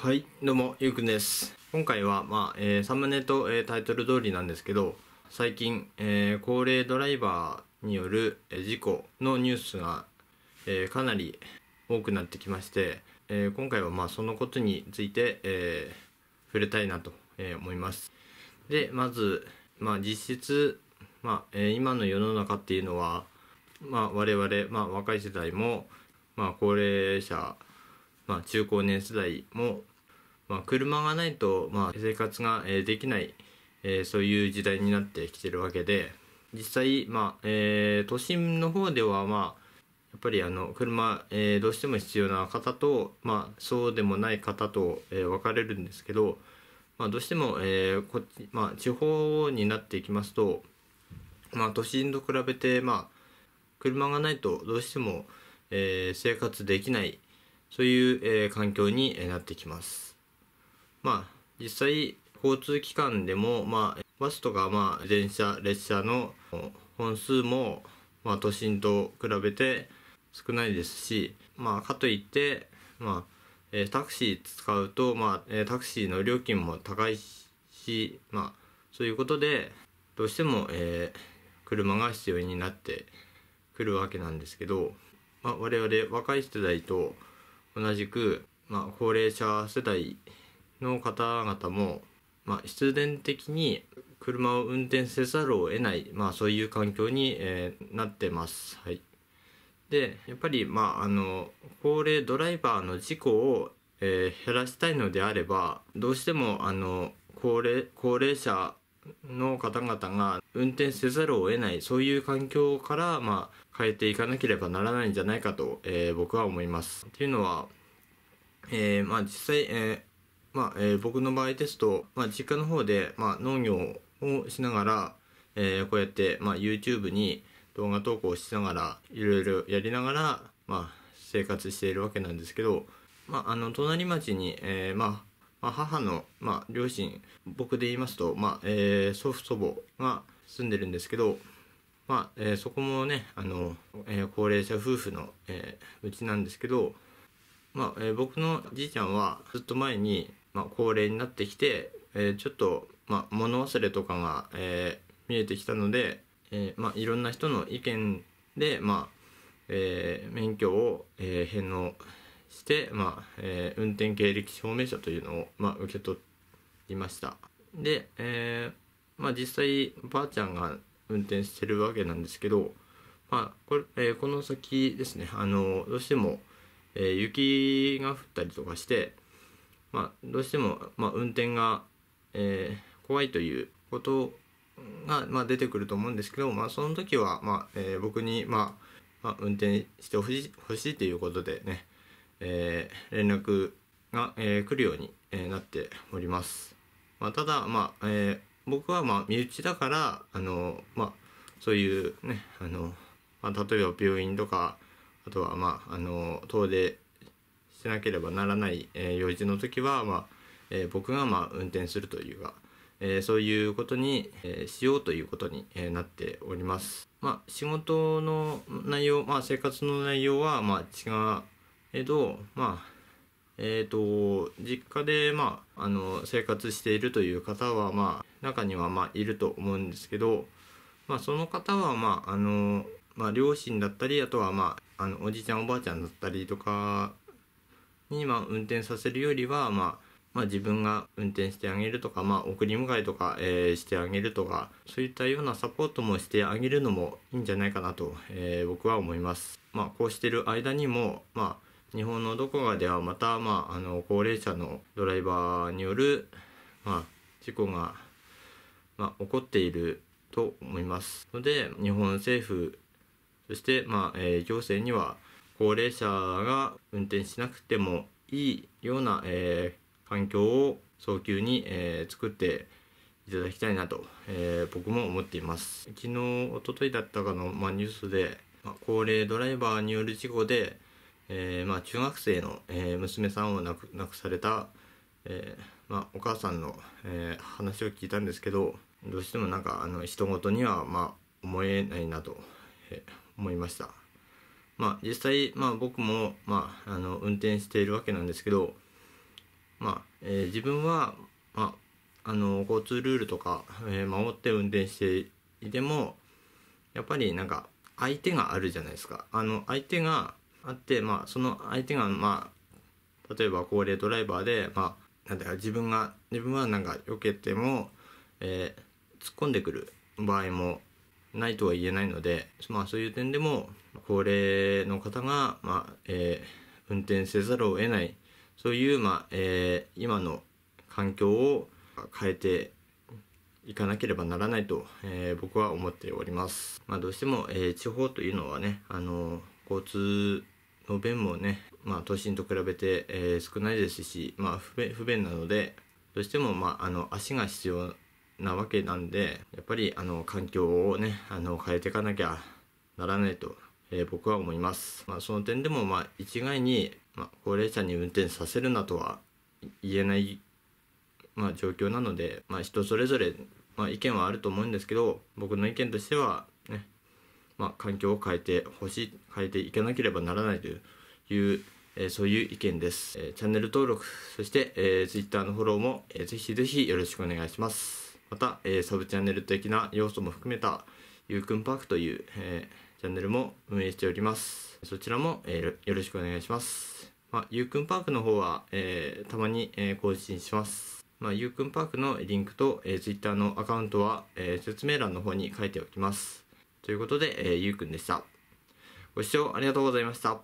はい、どうも、ゆうくんです。今回は、まあ、えー、サムネと、えー、タイトル通りなんですけど、最近、えー、高齢ドライバーによる、え事故のニュースが、えかなり多くなってきまして、え今回は、まあ、そのことについて、え触れたいなと、え思います。で、まず、まあ、実質、まあ、え今の世の中っていうのは、まあ、我々、まあ、若い世代も、まあ、高齢者まあ、中高年世代も、まあ、車がないと、まあ、生活が、えできない、えそういう時代になってきてるわけで実際、まあえー、都心の方では、まあ、やっぱりあの車、えー、どうしても必要な方と、まあ、そうでもない方と、えー、分かれるんですけど、まあ、どうしても、えーこっちまあ、地方になっていきますと、まあ、都心と比べて、まあ、車がないとどうしても、えー、生活できない、そういう、え環境になってきます。まあ、実際、交通機関でも、まあ、バスとか、まあ、電車、列車の本数も、まあ、都心と比べて少ないですし、まあ、かといって、まあ、えタクシー使うと、まあ、えタクシーの料金も高いし、まあ、そういうことで、どうしても、えー、車が必要になってくるわけなんですけど、まあ、我々若い世代と、同じく、まあ、高齢者世代の方々も、まあ、必然的に車を運転せざるを得ない、まあ、そういう環境に、えー、なってます。はい、でやっぱり、まあ、あの高齢ドライバーの事故を、えー、減らしたいのであればどうしてもあの高齢高齢者の方々が運転せざるを得ないそういう環境から、まあ、変えていかなければならないんじゃないかと、えー、僕は思います。っていうのは、えー、まあ、実際、えー、まあ、え僕の場合ですと、まあ、実家の方で、ま農業をしながら、えこうやって、ま YouTube に動画投稿しながらいろいろやりながら、ま生活しているわけなんですけど、まあ、あの隣町に、えままあ、母の、まあ、両親僕で言いますと、まあえー、祖父祖母が住んでるんですけど、まあえー、そこもねあの、えー、高齢者夫婦の、えー、うちなんですけど、まあえー、僕のじいちゃんはずっと前に、まあ、高齢になってきて、えー、ちょっと、まあ、物忘れとかが、えー、見えてきたので、えーまあ、いろんな人の意見で、まあえー、免許を、えー、返納して、まあえー、運転経歴証明書というのを、まあ、受け取りましたで、えー、まあ、実際ばあちゃんが運転してるわけなんですけど、まあこれえー、この先ですねあのどうしても、えー、雪が降ったりとかして、まあ、どうしても、まあ、運転が、え怖いということが、ま出てくると思うんですけど、まあ、その時は、まえ僕に、まあまあ、運転してほしほしいということでねえー、連絡が、えー、来るように、えー、なっております。まあ、ただ、まあえー、僕は、まあ、身内だから、あのまあ、そういうね、あのまあ、例えば病院とか、あとは、まあ、あの遠出しなければならない、えー、用事の時は、まあえー、僕が、まあ、運転するというか、えー、そういうことに、えー、しようということに、えー、なっております。まあ、仕事の内容、まあ、生活の内容は、まあ、違うえっとまあえっ、ー、と実家で、まあ、あの生活しているという方は、まあ、中には、まあ、いると思うんですけど、まあ、その方は、まああのまあ、両親だったりあとは、まあ、あのおじいちゃんおばあちゃんだったりとかに、まあ、運転させるよりは、まあまあ、自分が運転してあげるとか、まあ、送り迎えとか、えー、してあげるとかそういったようなサポートもしてあげるのもいいんじゃないかなと、えー、僕は思います。まあ、こうしてる間にも、まあ日本のどこかではまた、まあ、あの高齢者のドライバーによる、まあ、事故が、まあ、起こっていると思いますので日本政府そして、まあえー、行政には高齢者が運転しなくてもいいような、えー、環境を早急に、えー、作っていただきたいなと、えー、僕も思っています昨日おとといだったかの、まあ、ニュースで、まあ、高齢ドライバーによる事故でえー、まあ、中学生の、えー、娘さんを亡く亡くされた、えー、まあ、お母さんの、え話を聞いたんですけどどうしてもなんかあの人事には、まあ、思えないなと、え思いました、まあ、実際、まあ、僕も、まあ、あの運転しているわけなんですけど、まあえ自分は、まあ、あの交通ルールとか、え守って運転していてもやっぱりなんか相手があるじゃないですかあの相手があって、まあ、その相手が、まあ、例えば高齢ドライバーで、まあ、なんだか自分が自分はなんか避けても、えー、突っ込んでくる場合もないとは言えないので、まあ、そういう点でも高齢の方が、まあえー、運転せざるを得ないそういう、まあえー、今の環境を変えていかなければならないと、えー、僕は思っております。まあ、どうしても、えー、地方というのはね、あの交通の便もね、まあ、都心と比べて、えー、少ないですし、まあ、不便なのでどうしても、まあ、あの足が必要なわけなんでやっぱりあの環境をねあの変えていかなきゃならないと、えー、僕は思います、まあ、その点でも、まあ、一概に、まあ、高齢者に運転させるなとは言えない、まあ、状況なので、まあ、人それぞれ、まあ、意見はあると思うんですけど僕の意見としてはねまあ、環境を変えてほしい変えていかなければならないという、えー、そういう意見です、えー、チャンネル登録そして、えー、Twitter のフォローも、えー、ぜひぜひよろしくお願いしますまた、えー、サブチャンネル的な要素も含めたゆうくんパークという、えー、チャンネルも運営しておりますそちらも、えー、よろしくお願いしますまあ、ゆうくんパークの方は、えー、たまに、えー、更新します。まあ、ゆうくんパークのリンクと、えー、ツイッターのアカウントは、えー、説明欄の方に書いておきます。ということで、えー、ゆうくんでした。ご視聴ありがとうございました。